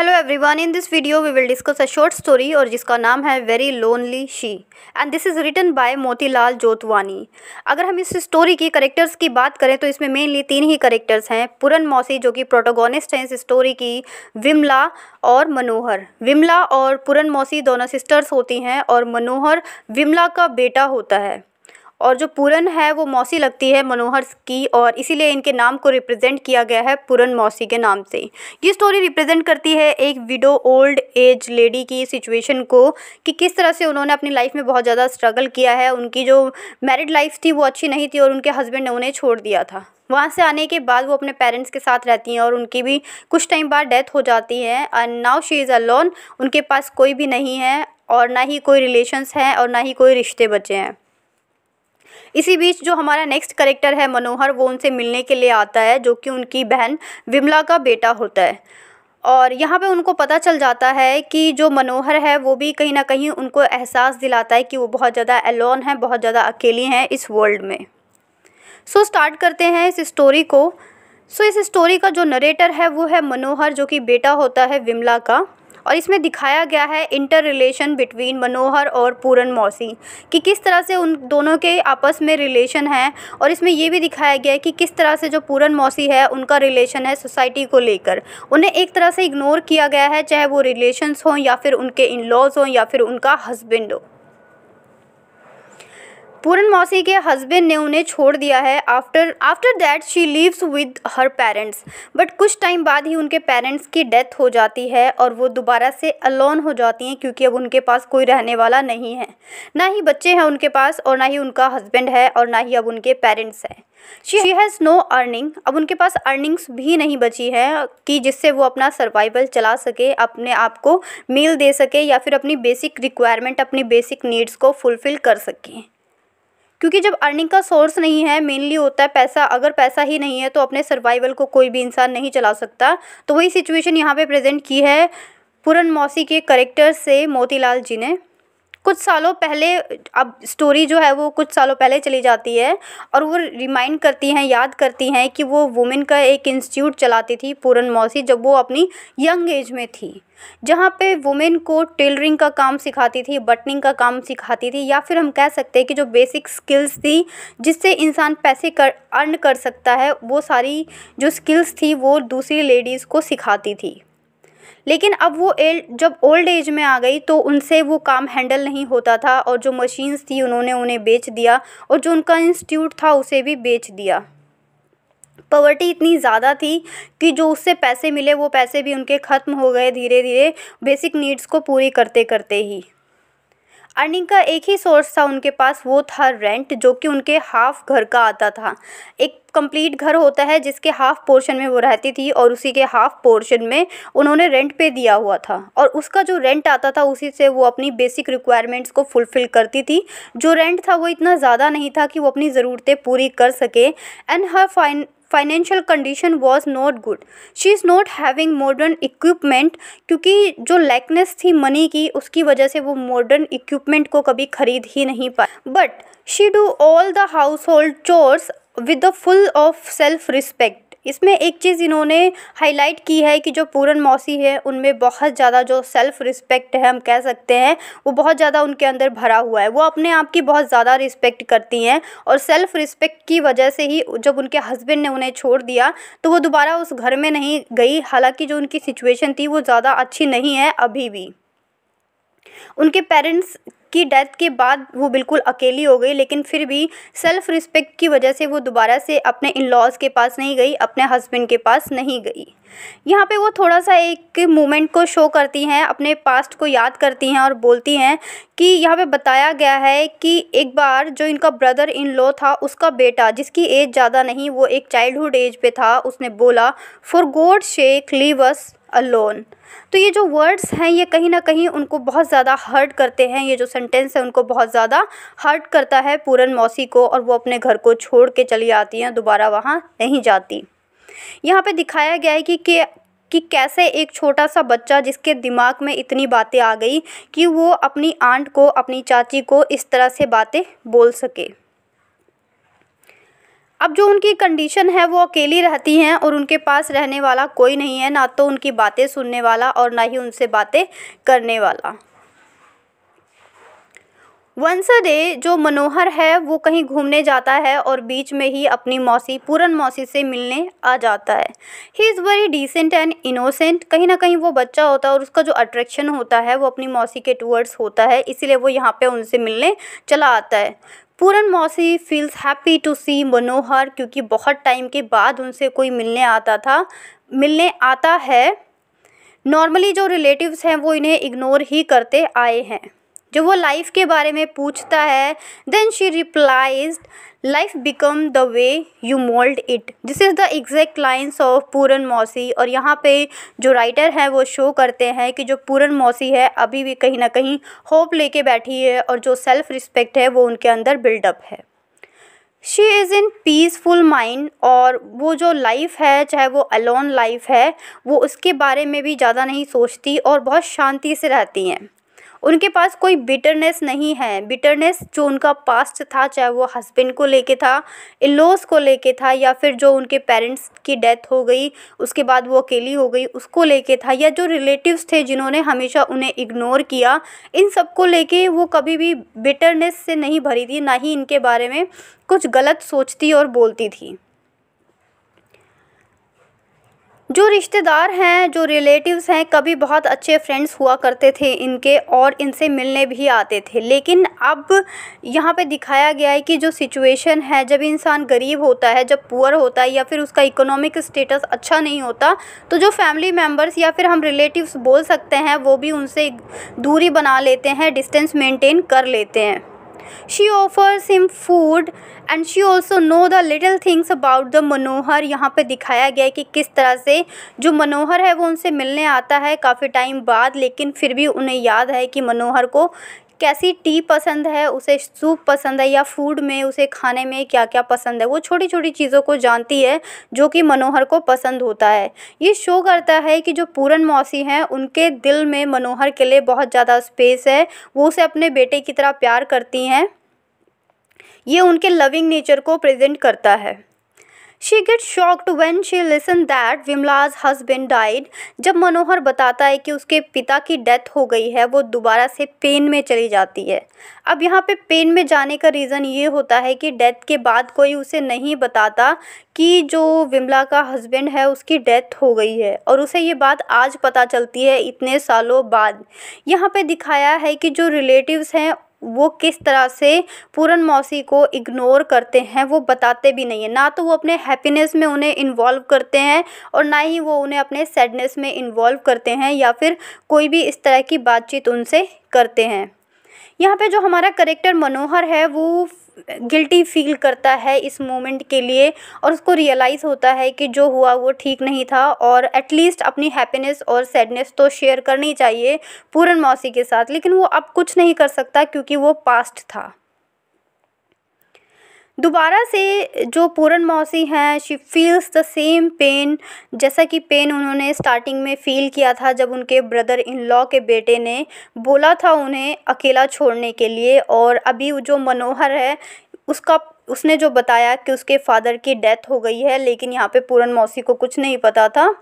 hello everyone in this video we will discuss a short story और जिसका नाम है very lonely she and this is written by Motilal Jotwani अगर हम इस स्टोरी की करेक्टर्स की बात करें तो इसमें मेनली तीन ही करेक्टर्स हैं पुरन मौसी जो कि प्रोटोगोनिस्ट हैं इस स्टोरी की विमला और मनोहर विमला और पुरन मौसी दोनों सिस्टर्स होती हैं और मनोहर विमला का बेटा होता है और जो पूरन है वो मौसी लगती है मनोहर की और इसीलिए इनके नाम को रिप्रेजेंट किया गया है पूरन मौसी के नाम से ये स्टोरी रिप्रेजेंट करती है एक विडो ओल्ड एज लेडी की सिचुएशन को कि किस तरह से उन्होंने अपनी लाइफ में बहुत ज़्यादा स्ट्रगल किया है उनकी जो मैरिड लाइफ थी वो अच्छी नहीं थी और उनके हस्बैंड ने उन्हें छोड़ दिया था वहाँ से आने के बाद वो अपने पेरेंट्स के साथ रहती हैं और उनकी भी कुछ टाइम बाद डेथ हो जाती है and now she is alone उनके पास कोई भी नहीं है और ना ही कोई रिलेशंस हैं और ना ही कोई रिश्ते बचे हैं इसी बीच जो हमारा नेक्स्ट करेक्टर है मनोहर वो उनसे मिलने के लिए आता है जो कि उनकी बहन विमला का बेटा होता है और यहाँ पे उनको पता चल जाता है कि जो मनोहर है वो भी कहीं ना कहीं उनको एहसास दिलाता है कि वो बहुत ज़्यादा एलोन है बहुत ज़्यादा अकेली हैं इस वर्ल्ड में सो so, स्टार्ट करते हैं इस स्टोरी को सो so, इस स्टोरी का जो नरेटर है वो है मनोहर जो कि बेटा होता है विमला का और इसमें दिखाया गया है इंटर रिलेशन बिटवीन मनोहर और पूरन मौसी कि किस तरह से उन दोनों के आपस में रिलेशन है और इसमें यह भी दिखाया गया है कि किस तरह से जो पूरन मौसी है उनका रिलेशन है सोसाइटी को लेकर उन्हें एक तरह से इग्नोर किया गया है चाहे वो रिलेशन हों या फिर उनके इन लॉज हों या फिर उनका हस्बैंड हो पूरन मौसी के हस्बैंड ने उन्हें छोड़ दिया है after after that she lives with her parents but कुछ टाइम बाद ही उनके पेरेंट्स की डेथ हो जाती है और वो दोबारा से अलोन हो जाती हैं क्योंकि अब उनके पास कोई रहने वाला नहीं है ना ही बच्चे हैं उनके पास और ना ही उनका हस्बैंड है और ना ही अब उनके पेरेंट्स हैं शी हैज़ नो अर्निंग अब उनके पास अर्निंग्स भी नहीं बची है कि जिससे वो अपना सर्वाइवल चला सके अपने आप को मील दे सके या फिर अपनी बेसिक रिक्वायरमेंट अपनी बेसिक नीड्स को फुलफ़िल कर सकें क्योंकि जब अर्निंग का सोर्स नहीं है मेनली होता है पैसा अगर पैसा ही नहीं है तो अपने सर्वाइवल को कोई भी इंसान नहीं चला सकता तो वही सिचुएशन यहाँ पर प्रेजेंट की है पूरन मौसी के करेक्टर से मोतीलाल जी ने कुछ सालों पहले अब स्टोरी जो है वो कुछ सालों पहले चली जाती है और वो रिमाइंड करती हैं याद करती हैं कि वो वुमेन का एक इंस्टीट्यूट चलाती थी पूरन मौसी जब वो अपनी यंग एज में थी जहाँ पे वुमेन को टेलरिंग का काम सिखाती थी बटनिंग का काम सिखाती थी या फिर हम कह सकते हैं कि जो बेसिक स्किल्स थी जिससे इंसान पैसे कर अर्न कर सकता है वो सारी जो स्किल्स थी वो दूसरी लेडीज़ को सिखाती थी लेकिन अब वो एल्ड जब ओल्ड एज में आ गई तो उनसे वो काम हैंडल नहीं होता था और जो मशीन्स थी उन्होंने उन्हें बेच दिया और जो उनका इंस्टीट्यूट था उसे भी बेच दिया पॉवर्टी इतनी ज़्यादा थी कि जो उससे पैसे मिले वो पैसे भी उनके ख़त्म हो गए धीरे धीरे बेसिक नीड्स को पूरी करते करते ही अर्निंग का एक ही सोर्स था उनके पास वो था रेंट जो कि उनके हाफ़ घर का आता था एक कंप्लीट घर होता है जिसके हाफ़ पोर्शन में वो रहती थी और उसी के हाफ़ पोर्शन में उन्होंने रेंट पे दिया हुआ था और उसका जो रेंट आता था उसी से वो अपनी बेसिक रिक्वायरमेंट्स को फुलफ़िल करती थी जो रेंट था वो इतना ज़्यादा नहीं था कि वो अपनी ज़रूरतें पूरी कर सके and her fine financial condition was not good she is not having modern equipment क्योंकि जो लैकनेस थी मनी की उसकी वजह से वो मॉडर्न इक्विपमेंट को कभी खरीद ही नहीं पाए but she do all the household chores with the full of self respect इसमें एक चीज़ इन्होंने हाईलाइट की है कि जो पूरन मौसी है उनमें बहुत ज़्यादा जो सेल्फ़ रिस्पेक्ट है हम कह सकते हैं वो बहुत ज़्यादा उनके अंदर भरा हुआ है वो अपने आप की बहुत ज़्यादा रिस्पेक्ट करती हैं और सेल्फ़ रिस्पेक्ट की वजह से ही जब उनके हस्बैंड ने उन्हें छोड़ दिया तो वो दोबारा उस घर में नहीं गई हालांकि जो उनकी सिचुएशन थी वो ज़्यादा अच्छी नहीं है अभी भी उनके पेरेंट्स की डेथ के बाद वो बिल्कुल अकेली हो गई लेकिन फिर भी सेल्फ़ रिस्पेक्ट की वजह से वो दोबारा से अपने इन लॉज के पास नहीं गई अपने हस्बैंड के पास नहीं गई यहाँ पे वो थोड़ा सा एक मोमेंट को शो करती हैं अपने पास्ट को याद करती हैं और बोलती हैं कि यहाँ पे बताया गया है कि एक बार जो इनका ब्रदर इन लॉ था उसका बेटा जिसकी एज ज़्यादा नहीं वो एक चाइल्डहुड एज पे था उसने बोला फॉर गोड शेख लीवस अलोन तो ये जो वर्ड्स हैं ये कहीं ना कहीं उनको बहुत ज़्यादा हर्ट करते हैं ये जो सेंटेंस है उनको बहुत ज़्यादा हर्ट करता है पूरन मौसी को और वो अपने घर को छोड़ के चली आती हैं दोबारा वहाँ नहीं जाती यहाँ पे दिखाया गया है कि, के कि कैसे एक छोटा सा बच्चा जिसके दिमाग में इतनी बातें आ गई कि वो अपनी आंट को अपनी चाची को इस तरह से बातें बोल सके अब जो उनकी कंडीशन है वो अकेली रहती हैं और उनके पास रहने वाला कोई नहीं है ना तो उनकी बातें सुनने वाला और ना ही उनसे बातें करने वाला वंस डे जो मनोहर है वो कहीं घूमने जाता है और बीच में ही अपनी मौसी पूरन मौसी से मिलने आ जाता है he is very decent and innocent कहीं ना कहीं वो बच्चा होता है और उसका जो अट्रैक्शन होता है वो अपनी मौसी के टूवर्ड्स होता है इसीलिए वो यहाँ पे उनसे मिलने चला आता है Puran Mausi feels happy to see Manohar क्योंकि बहुत टाइम के बाद उनसे कोई मिलने आता था मिलने आता है नॉर्मली जो रिलेटिव्स हैं वो इन्हें इग्नोर ही करते आए हैं जब वो लाइफ के बारे में पूछता है then she replies life become the way you mould it this is the exact lines of Puran Mausi और यहाँ पे जो राइटर हैं वो शो करते हैं कि जो पूरन मौसी है अभी भी कहीं ना कहीं होप लेके बैठी है और जो सेल्फ़ रिस्पेक्ट है वो उनके अंदर बिल्डअप है she is in peaceful mind और वो जो लाइफ है चाहे वो अलोन लाइफ है वो उसके बारे में भी ज़्यादा नहीं सोचती और बहुत शांति से रहती हैं उनके पास कोई बिटरनेस नहीं है बिटरनेस जो उनका पास्ट था चाहे वो हस्बैंड को लेके था इन लॉज को लेके था या फिर जो उनके पेरेंट्स की डेथ हो गई उसके बाद वो अकेली हो गई उसको लेके था या जो रिलेटिव्स थे जिन्होंने हमेशा उन्हें इग्नोर किया इन सब को लेके वो कभी भी बिटरनेस से नहीं भरी थी ना ही इनके बारे में कुछ गलत सोचती और बोलती थी जो रिश्तेदार हैं जो रिलेटिव्स हैं कभी बहुत अच्छे फ्रेंड्स हुआ करते थे इनके और इनसे मिलने भी आते थे लेकिन अब यहाँ पे दिखाया गया है कि जो सिचुएशन है जब इंसान गरीब होता है जब पुअर होता है या फिर उसका इकोनॉमिक स्टेटस अच्छा नहीं होता तो जो फैमिली मेम्बर्स या फिर हम रिलेटिव्स बोल सकते हैं वो भी उनसे दूरी बना लेते हैं डिस्टेंस मेंटेन कर लेते हैं she offers him food and she also know the little things about the Manohar यहाँ पे दिखाया गया है कि किस तरह से जो मनोहर है वो उनसे मिलने आता है काफ़ी टाइम बाद लेकिन फिर भी उन्हें याद है कि मनोहर को कैसी टी पसंद है उसे सूप पसंद है या फूड में उसे खाने में क्या क्या पसंद है वो छोटी छोटी चीज़ों को जानती है जो कि मनोहर को पसंद होता है ये शो करता है कि जो पूरन मौसी हैं उनके दिल में मनोहर के लिए बहुत ज़्यादा स्पेस है वो उसे अपने बेटे की तरह प्यार करती हैं ये उनके लविंग नेचर को प्रेजेंट करता है she get shocked when she listen that Vimla's husband died जब मनोहर बताता है कि उसके पिता की डेथ हो गई है वो दोबारा से पेन में चली जाती है अब यहाँ पे पेन में जाने का रीज़न ये होता है कि डेथ के बाद कोई उसे नहीं बताता कि जो विमला का हस्बैंड है उसकी डेथ हो गई है और उसे ये बात आज पता चलती है इतने सालों बाद यहाँ पे दिखाया है कि जो रिलेटिव्स हैं वो किस तरह से पूरन मौसी को इग्नोर करते हैं वो बताते भी नहीं हैं ना तो वो अपने हैप्पीनेस में उन्हें इन्वॉल्व करते हैं और ना ही वो उन्हें अपने सैडनेस में इन्वॉल्व करते हैं या फिर कोई भी इस तरह की बातचीत उनसे करते हैं यहाँ पे जो हमारा करेक्टर मनोहर है वो गिल्टी फ़ील करता है इस मोमेंट के लिए और उसको रियलाइज़ होता है कि जो हुआ वो ठीक नहीं था और एटलीस्ट अपनी हैप्पीनेस और सैडनेस तो शेयर करनी चाहिए पूरन मौसी के साथ लेकिन वो अब कुछ नहीं कर सकता क्योंकि वो पास्ट था दोबारा से जो पूरन मौसी हैं she feels the same pain जैसा कि पेन उन्होंने स्टार्टिंग में फ़ील किया था जब उनके ब्रदर इन लॉ के बेटे ने बोला था उन्हें अकेला छोड़ने के लिए और अभी जो मनोहर है उसका उसने जो बताया कि उसके फ़ादर की डेथ हो गई है लेकिन यहाँ पे पूरन मौसी को कुछ नहीं पता था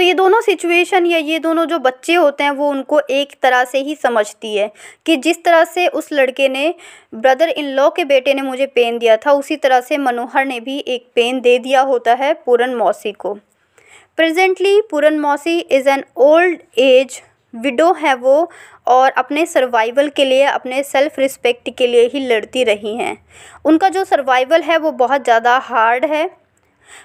तो ये दोनों सिचुएशन या ये दोनों जो बच्चे होते हैं वो उनको एक तरह से ही समझती है कि जिस तरह से उस लड़के ने ब्रदर इन लॉ के बेटे ने मुझे पेन दिया था उसी तरह से मनोहर ने भी एक पेन दे दिया होता है पूरन मौसी को presently Puran Mausi is an old age widow है वो और अपने सर्वाइवल के लिए अपने सेल्फ रिस्पेक्ट के लिए ही लड़ती रही हैं उनका जो सर्वाइवल है वो बहुत ज़्यादा हार्ड है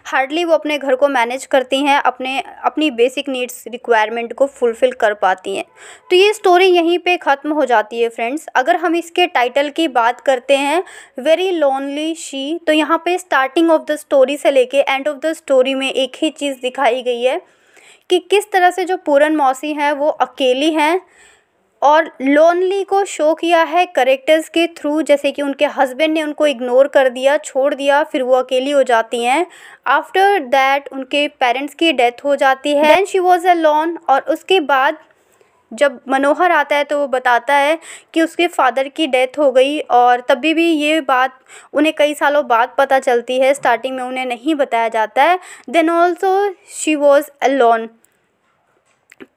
हार्डली वो अपने घर को मैनेज करती हैं अपने अपनी बेसिक नीड्स रिक्वायरमेंट को फुलफ़िल कर पाती हैं तो ये स्टोरी यहीं पे ख़त्म हो जाती है फ्रेंड्स अगर हम इसके टाइटल की बात करते हैं वेरी लोनली शी तो यहाँ पे स्टार्टिंग ऑफ द स्टोरी से लेके एंड ऑफ द स्टोरी में एक ही चीज़ दिखाई गई है कि किस तरह से जो पूरन मौसी हैं वो अकेली हैं और लोनली को शो किया है करेक्टर्स के थ्रू जैसे कि उनके हस्बैंड ने उनको इग्नोर कर दिया छोड़ दिया फिर वो अकेली हो जाती हैं आफ्टर दैट उनके पेरेंट्स की डेथ हो जाती है then she was a lone और उसके बाद जब मनोहर आता है तो वो बताता है कि उसके फादर की डेथ हो गई और तभी भी ये बात उन्हें कई सालों बाद पता चलती है स्टार्टिंग में उन्हें नहीं बताया जाता है then also she was a lone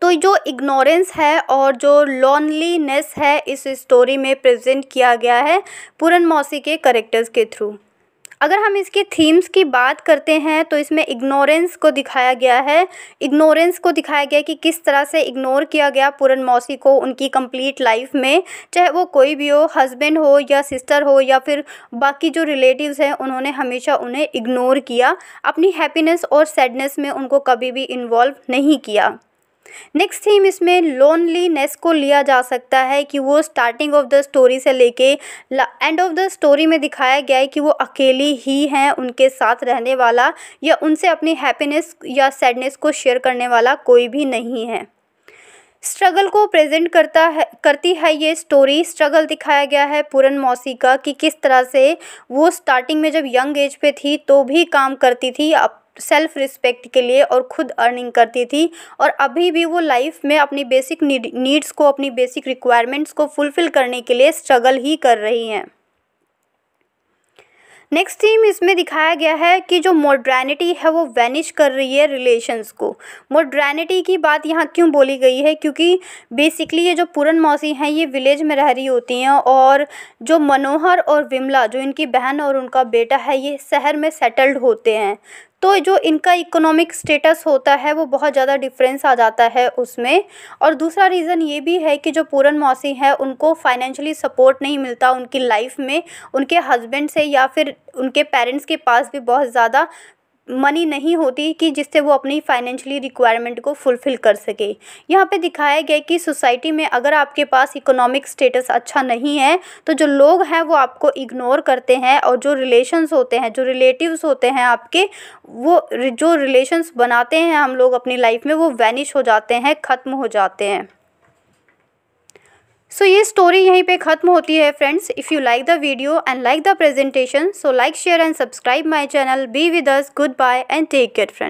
तो जो इग्नोरेंस है और जो लॉनलीनेस है इस स्टोरी में प्रेजेंट किया गया है पूरन मौसी के करेक्टर्स के थ्रू अगर हम इसके थीम्स की बात करते हैं तो इसमें इग्नोरेंस को दिखाया गया है इग्नोरेंस को दिखाया गया कि किस तरह से इग्नोर किया गया पूरन मौसी को उनकी कंप्लीट लाइफ में चाहे वो कोई भी हो हस्बैंड हो या सिस्टर हो या फिर बाकी जो रिलेटिव्स हैं उन्होंने हमेशा उन्हें इग्नोर किया अपनी हैप्पीनेस और सैडनेस में उनको कभी भी इन्वॉल्व नहीं किया नेक्स्ट थीम इसमें लोनलीनेस को लिया जा सकता है कि वो स्टार्टिंग ऑफ द स्टोरी से लेके एंड ऑफ द स्टोरी में दिखाया गया है कि वो अकेली ही हैं उनके साथ रहने वाला या उनसे अपनी हैप्पीनेस या सैडनेस को शेयर करने वाला कोई भी नहीं है स्ट्रगल को प्रेजेंट करता है करती है ये स्टोरी स्ट्रगल दिखाया गया है पूरन मौसी का कि किस तरह से वो स्टार्टिंग में जब यंग एज पे थी तो भी काम करती थी अब सेल्फ रिस्पेक्ट के लिए और ख़ुद अर्निंग करती थी और अभी भी वो लाइफ में अपनी बेसिक नीड्स को अपनी बेसिक रिक्वायरमेंट्स को फुलफ़िल करने के लिए स्ट्रगल ही कर रही हैं नेक्स्ट थीम इसमें दिखाया गया है कि जो मॉड्रैनिटी है वो वैनिश कर रही है रिलेशंस को मॉड्रैनिटी की बात यहाँ क्यों बोली गई है क्योंकि बेसिकली ये जो पूरन मौसी हैं ये विलेज में रह रही होती हैं और जो मनोहर और विमला जो इनकी बहन और उनका बेटा है ये शहर में सेटल्ड होते हैं तो जो इनका इकोनॉमिक स्टेटस होता है वो बहुत ज़्यादा डिफ़रेंस आ जाता है उसमें और दूसरा रीज़न ये भी है कि जो पूरन मौसी है उनको फ़ाइनेंशली सपोर्ट नहीं मिलता उनकी लाइफ में उनके हस्बैंड से या फिर उनके पेरेंट्स के पास भी बहुत ज़्यादा मनी नहीं होती कि जिससे वो अपनी फाइनेंशियली रिक्वायरमेंट को फुलफ़िल कर सके यहाँ पे दिखाया गया कि सोसाइटी में अगर आपके पास इकोनॉमिक स्टेटस अच्छा नहीं है तो जो लोग हैं वो आपको इग्नोर करते हैं और जो रिलेशंस होते हैं जो रिलेटिव्स होते हैं आपके वो जो रिलेशंस बनाते हैं हम लोग अपनी लाइफ में वो वैनिश हो जाते हैं ख़त्म हो जाते हैं सो so, ये स्टोरी यहीं पे ख़त्म होती है friends if you like the video and like the presentation so like share and subscribe my channel be with us goodbye and take care friends